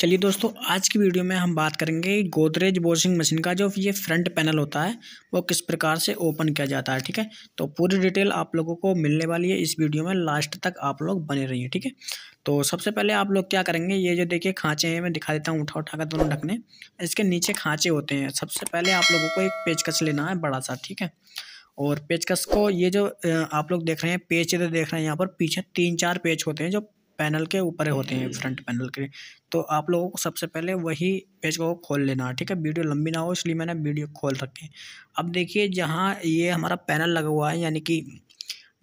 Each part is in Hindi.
चलिए दोस्तों आज की वीडियो में हम बात करेंगे गोदरेज वॉशिंग मशीन का जो ये फ्रंट पैनल होता है वो किस प्रकार से ओपन किया जाता है ठीक है तो पूरी डिटेल आप लोगों को मिलने वाली है इस वीडियो में लास्ट तक आप लोग बने रहिए ठीक है तो सबसे पहले आप लोग क्या करेंगे ये जो देखिए खाँचे हैं मैं दिखा देता हूँ उठा उठा कर दोनों ढकने इसके नीचे खाँचे होते हैं सबसे पहले आप लोगों को एक पेचकस लेना है बड़ा सा ठीक है और पेचकस को ये जो आप लोग देख रहे हैं पेच इधर देख रहे हैं यहाँ पर पीछे तीन चार पेच होते हैं जो पैनल के ऊपर होते हैं हम्म। फ्रंट पैनल के तो आप लोगों को सबसे पहले वही पेज को खोल लेना है ठीक है वीडियो लंबी ना हो इसलिए मैंने वीडियो खोल रखी है अब देखिए जहाँ ये हमारा पैनल लगा हुआ है यानी कि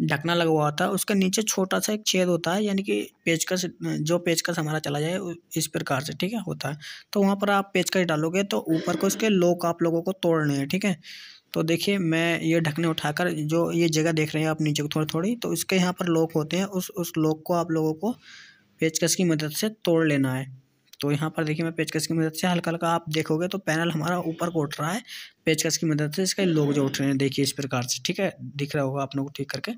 ढकना लगा हुआ था उसके नीचे छोटा सा एक छेद होता है यानी कि पेचकस जो पेचकस हमारा चला जाए इस प्रकार से ठीक है होता है तो वहाँ पर आप पेचकस डालोगे तो ऊपर को इसके लोक आप लोगों को तोड़ने हैं ठीक है तो देखिए मैं ये ढकने उठाकर जो ये जगह देख रहे हैं आप नीचे को थोड़ी थोड़ी तो इसके यहाँ पर लॉक होते हैं उस उस लॉक को आप लोगों को पेचकस की मदद से तोड़ लेना है तो यहाँ पर देखिए मैं पेचकस की मदद से हल्का हल्का आप देखोगे तो पैनल हमारा ऊपर को उठ रहा है पेचकस की मदद से इसका लोग जो उठ रहे हैं देखिए इस प्रकार से ठीक है दिख रहा होगा आप लोग को ठीक करके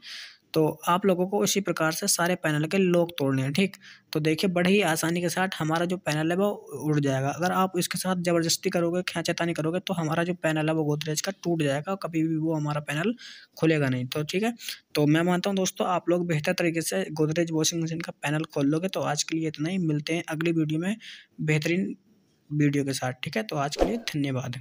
तो आप लोगों को उसी प्रकार से सारे पैनल के लॉक तोड़ने हैं ठीक तो देखिए बड़े ही आसानी के साथ हमारा जो पैनल है वो उड़ जाएगा अगर आप इसके साथ ज़बरदस्ती करोगे खींचातानी करोगे तो हमारा जो पैनल है वो गोदरेज का टूट जाएगा और कभी भी वो हमारा पैनल खुलेगा नहीं तो ठीक है तो मैं मानता हूँ दोस्तों आप लोग बेहतर तरीके से गोदरेज वॉशिंग मशीन का पैनल खोल लोगे तो आज के लिए इतना ही मिलते हैं अगली वीडियो में बेहतरीन वीडियो के साथ ठीक है तो आज के लिए धन्यवाद